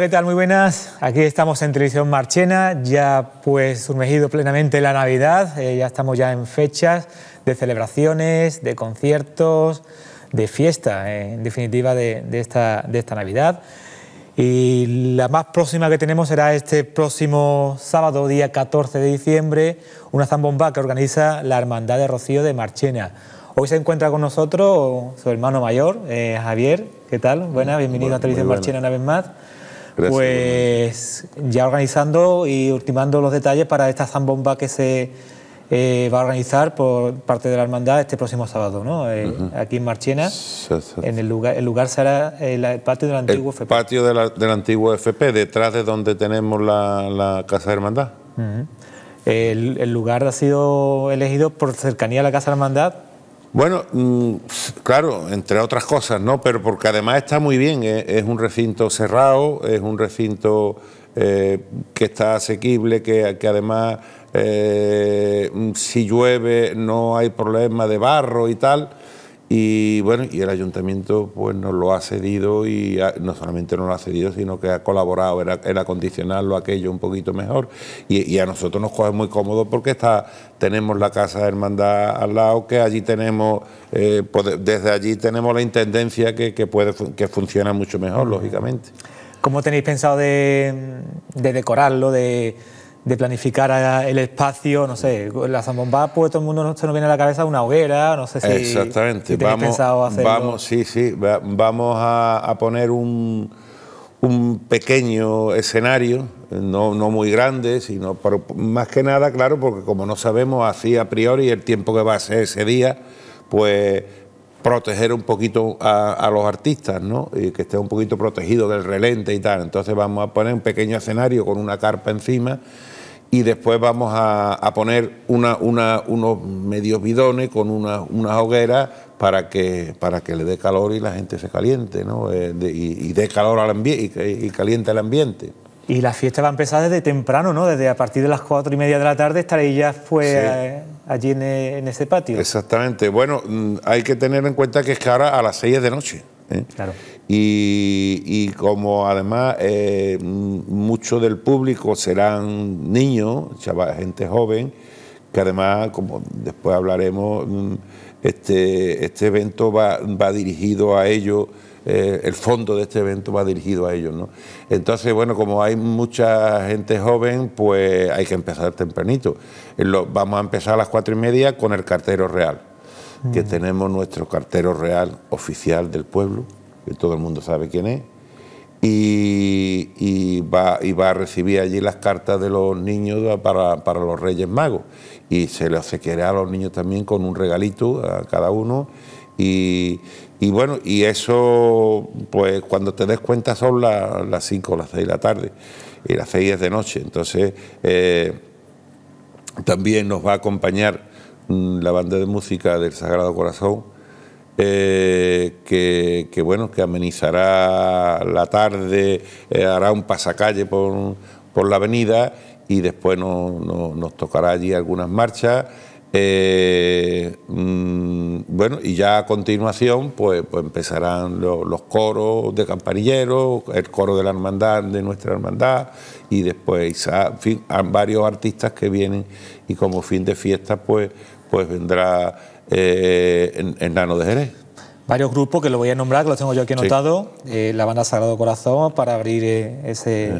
¿qué tal? Muy buenas. Aquí estamos en Televisión Marchena, ya pues sumergido plenamente en la Navidad. Eh, ya estamos ya en fechas de celebraciones, de conciertos, de fiesta, eh, en definitiva, de, de, esta, de esta Navidad. Y la más próxima que tenemos será este próximo sábado, día 14 de diciembre, una zambomba que organiza la Hermandad de Rocío de Marchena. Hoy se encuentra con nosotros su hermano mayor, eh, Javier. ¿Qué tal? Buenas, bienvenido a Televisión Marchena una vez más. Pues ya organizando y ultimando los detalles para esta zambomba que se eh, va a organizar por parte de la hermandad este próximo sábado, ¿no? Eh, aquí en Marchena, en el lugar, el lugar será eh, el, patio del antiguo el Patio del antiguo FP, detrás de donde tenemos la, casa de hermandad. el, el lugar ha sido elegido por cercanía a la casa de hermandad bueno, mm, claro, entre otras cosas, ¿no? Pero porque además está muy bien, ¿eh? es un recinto cerrado, es un recinto eh, que está asequible, que, además eh, si llueve no hay problema de barro y tal. Y bueno, y el ayuntamiento pues nos lo ha cedido y no solamente nos lo ha cedido, sino que ha colaborado era, era acondicionarlo aquello un poquito mejor. Y, a nosotros nos coge muy cómodo porque está, tenemos la casa de hermandad al lado, que allí tenemos, eh, pues, desde allí tenemos la intendencia que, que, puede, que funciona mucho mejor, lógicamente. ¿Cómo tenéis pensado de, de decorarlo, de de planificar el espacio, no sé, la zambomba, pues todo el mundo se nos viene a la cabeza una hoguera, no sé si. Exactamente, vamos, pensado hacerlo. vamos, sí, sí, vamos a, poner un, un, pequeño escenario, no, no muy grande, sino más que nada, claro, porque como no sabemos así a priori el tiempo que va a ser ese día, pues proteger un poquito a, a, los artistas, ¿no? Y que esté un poquito protegido del relente y tal. Entonces vamos a poner un pequeño escenario con una carpa encima y después vamos a, poner una, una, unos medios bidones con una, una hoguera para que, para que le dé calor y la gente se caliente, ¿no? Eh, y, dé calor al ambiente y, caliente el ambiente. Y la fiesta va a empezar desde temprano, ¿no? Desde a partir de las cuatro y media de la tarde estaréis ya pues, allí e, en, ese patio. Exactamente. Bueno, mm, hay que tener en cuenta que es cara a las seis de noche. ¿eh? Claro. Y, como además eh, mucho del público serán niños, gente joven, que además, como después hablaremos, mm, este, este evento va, dirigido a ellos. Eh, el fondo de este evento va dirigido a ellos. ¿no? Entonces, bueno, como hay mucha gente joven, pues hay que empezar tempranito. vamos a empezar a las cuatro y media con el cartero real, que mm. tenemos nuestro cartero real oficial del pueblo, que todo el mundo sabe quién es, y, va, y va a recibir allí las cartas de los niños para, los Reyes Magos. Y se se sequerá a los niños también con un regalito a cada uno. Y, bueno, y eso, pues cuando te des cuenta son las 5 o las 6 de la tarde, y las 6 es de noche. Entonces, eh, también nos va a acompañar mm, la banda de música del Sagrado Corazón eh, que, bueno, que amenizará la tarde, eh, hará un pasacalle por, la avenida y después nos tocará allí algunas marchas. Eh, mm, bueno, y ya a continuación, pues, pues empezarán los coros de campanilleros, el coro de la hermandad, de nuestra hermandad, y después, a fin, varios artistas que vienen y como fin de fiesta, pues, pues vendrá eh, en, Nano de Jerez varios grupos que lo voy a nombrar, que los tengo yo aquí anotado. Eh, la banda Sagrado Corazón para abrir eh, ese,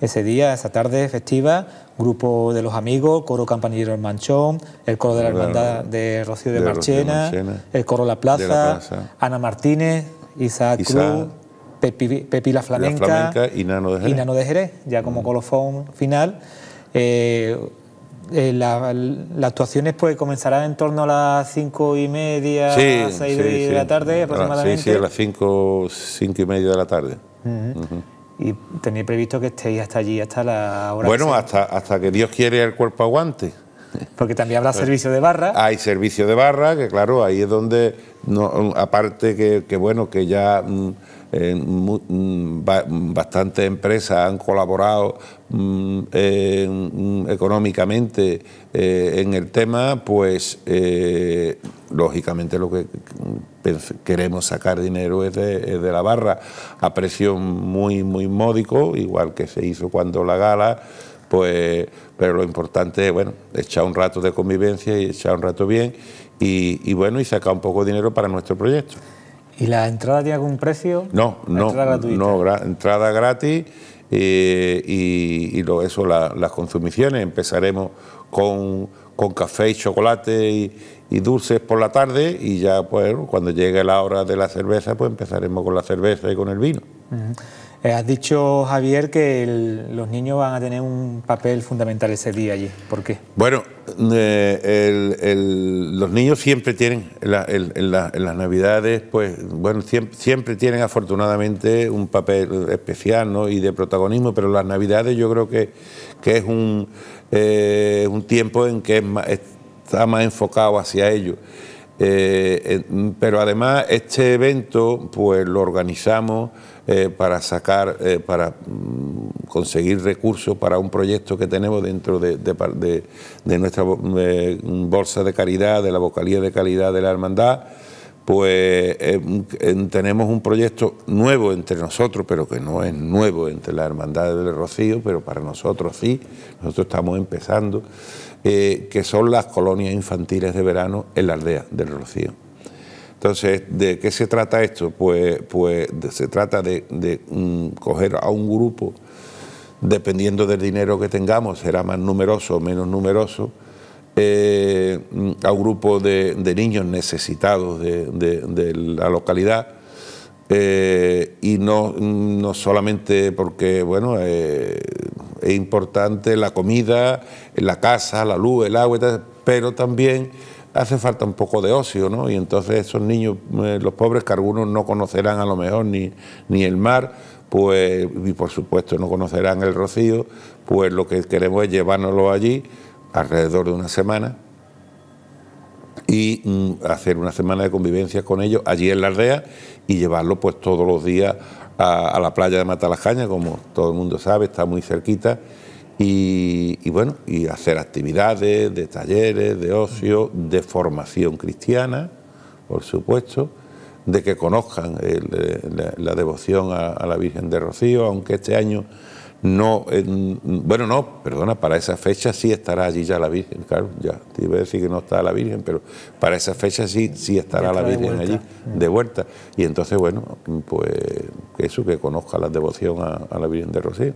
ese día, esa tarde festiva. Grupo de los Amigos, Coro Campanillero el Manchón, el Coro de la Hermandad de Rocío de, Marchena, el Coro la Plaza, Ana Martínez, Isaac, Cruz, Pepi, la, Flamenca, y, Nano de Jerez. ya como mm. colofón final. Eh, ¿Las actuaciones la, pues comenzará en torno a las cinco y media, de la tarde ah, aproximadamente. Sí, a las cinco, cinco y media de la tarde. Y tenéis previsto que estéis hasta allí, hasta la hora. Bueno, hasta, hasta que Dios quiere el cuerpo aguante. Porque también habrá servicio de barra. Hay servicio de barra, que claro, ahí es donde, no, aparte que, bueno, que ya... Mm, eh, mm, bastantes empresas han colaborado mm, mm, económicamente eh, en el tema, pues eh, lógicamente lo que queremos sacar dinero es de, la barra a precio muy, muy módico, igual que se hizo cuando la gala. Pues, pero lo importante es bueno, echar un rato de convivencia y echar un rato bien y, bueno, y sacar un poco de dinero para nuestro proyecto. ¿Y la entrada tiene algún precio? No, no. Entrada No, entrada gratis eh, y, lo, eso, las consumiciones. Empezaremos con, café y chocolate y, dulces por la tarde y ya pues cuando llegue la hora de la cerveza pues empezaremos con la cerveza y con el vino. Eh, has dicho, Javier, que los niños van a tener un papel fundamental ese día allí. ¿Por qué? Bueno, eh, los niños siempre tienen, en, las navidades, pues, bueno, siempre, tienen afortunadamente un papel especial ¿no? y de protagonismo, pero las navidades yo creo que, es un, eh, un tiempo en que está más enfocado hacia ellos. Eh, eh, pero además este evento pues lo organizamos eh, para sacar, para mm, conseguir recursos para un proyecto que tenemos dentro de, nuestra bolsa de caridad, de la vocalía de calidad de la hermandad, pues eh, tenemos un proyecto nuevo entre nosotros, pero que no es nuevo entre la Hermandad del Rocío, pero para nosotros sí, nosotros estamos empezando, eh, que son las colonias infantiles de verano en la aldea del Rocío. Entonces, ¿de qué se trata esto? Pues, pues se trata de, mm, coger a un grupo, dependiendo del dinero que tengamos, será más numeroso o menos numeroso, eh, a un grupo de, niños necesitados de, la localidad. Eh, y no, no, solamente porque, bueno, eh, es importante la comida, la casa, la luz, el agua, pero también hace falta un poco de ocio, ¿no? Y entonces esos niños, los pobres que algunos no conocerán a lo mejor ni, ni el mar, pues, y por supuesto no conocerán el rocío, pues lo que queremos es llevárnoslo allí alrededor de una semana y mm, hacer una semana de convivencia con ellos allí en la aldea y llevarlo pues todos los días a, la playa de Matalajaña, como todo el mundo sabe, está muy cerquita. Y, bueno, y hacer actividades de talleres, de ocio, de formación cristiana, por supuesto, de que conozcan eh, la, devoción a la Virgen de Rocío, aunque este año no, bueno, no, perdona, para esa fecha sí estará allí ya la Virgen, claro, ya te iba a decir que no está la Virgen, pero para esa fecha sí, sí estará la Virgen allí, de vuelta. Y entonces, bueno, pues eso, que conozca la devoción a, la Virgen de Rocío.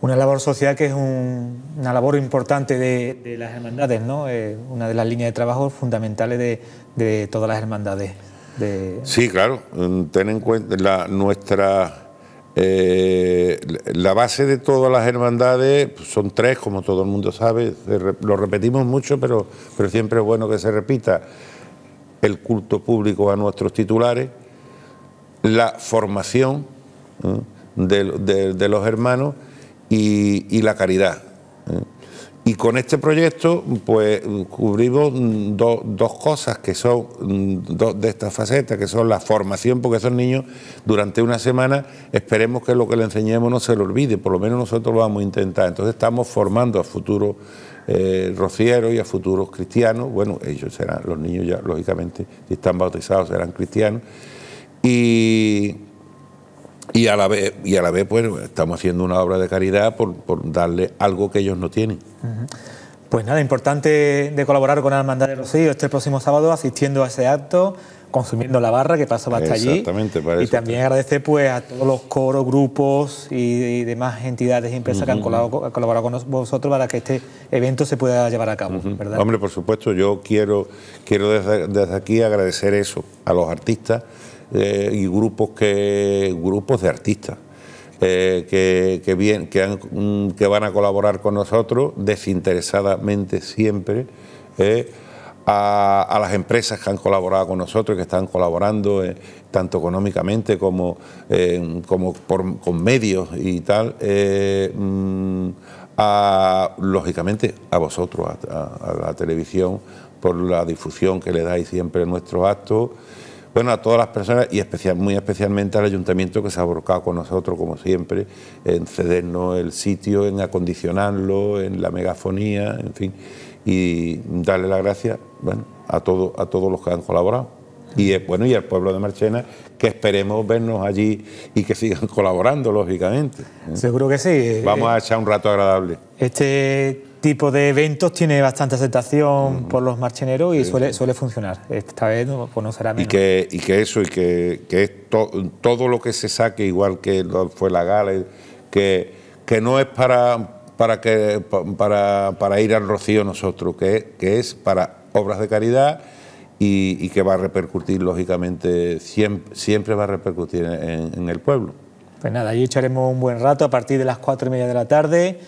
Una labor social que es un, una labor importante de, las hermandades, ¿no? Eh, una de las líneas de trabajo fundamentales de, todas las hermandades. Sí, claro, ten en cuenta la, nuestra eh, la base de todas las hermandades pues, son tres, como todo el mundo sabe, lo repetimos mucho, pero, pero siempre es bueno que se repita, el culto público a nuestros titulares, la formación ¿eh? de, los hermanos y la caridad. Y con este proyecto, pues cubrimos dos cosas que son dos de estas facetas, que son la formación, porque esos niños durante una semana esperemos que lo que le enseñemos no se le olvide, por lo menos nosotros lo vamos a intentar. Entonces estamos formando a futuros eh, rocieros y a futuros cristianos. Bueno, ellos serán, los niños ya lógicamente, si están bautizados serán cristianos. Y y a la vez, y a la vez pues, estamos haciendo una obra de caridad por, por darle algo que ellos no tienen. Pues nada, importante de colaborar con la Hermandad este próximo sábado asistiendo a ese acto, consumiendo la barra que pasó hasta allí. Y también agradecer pues, a todos los coros, grupos y, demás entidades y empresas que han colaborado, con vosotros para que este evento se pueda llevar a cabo. Hombre, por supuesto, yo quiero, quiero desde, aquí agradecer eso a los artistas eh, y grupos, que, grupos de artistas eh, que, que, bien, que, mm, que, van a colaborar con nosotros desinteresadamente siempre, eh, a, las empresas que han colaborado con nosotros, que están colaborando eh, tanto económicamente como, como con medios y tal, mm, a, lógicamente a vosotros, a, la televisión, por la difusión que le dais siempre a nuestros actos bueno, a todas las personas y muy especialmente al ayuntamiento que se ha volcado con nosotros, como siempre, en cedernos el sitio, en acondicionarlo, en la megafonía, en fin, y darle las gracias a, todo, a todos los que han colaborado. Y, eh, bueno, y al pueblo de Marchena, que esperemos vernos allí y que sigan colaborando, lógicamente. ¿eh? Seguro que sí. Eh, Vamos a echar un rato agradable. Este tipo de eventos tiene bastante aceptación mm. por los marcheneros y suele, suele funcionar. Esta vez no, pues será menos. Y que, y que eso, y que, que es todo lo que se saque, igual que fue la gala, que, que no es para, para, que, para, ir al rocío nosotros, que, es para obras de caridad. Y, que va a repercutir, lógicamente, siempre, siempre va a repercutir en, el pueblo. Pues nada, allí echaremos un buen rato a partir de las cuatro y media de la tarde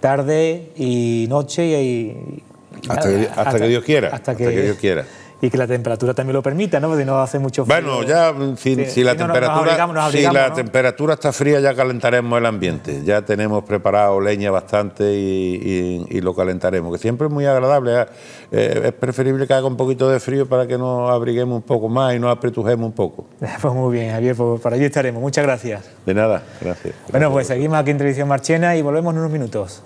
tarde y noche y... hasta, que, Dios quiera. hasta que Dios quiera y que la temperatura también lo permita, ¿no? Porque no hace mucho frío. Bueno, ya mm, si, la, temperatura, si la temperatura está fría ya calentaremos el ambiente. Ya tenemos preparado leña bastante y, lo calentaremos, que siempre es muy agradable. ¿eh? Eh, es preferible que haga un poquito de frío para que nos abriguemos un poco más y nos apretujemos un poco. Pues muy bien, Javier, pues para allí estaremos. Muchas gracias. De nada, gracias. Bueno, pues seguimos aquí en Televisión Marchena y volvemos en unos minutos.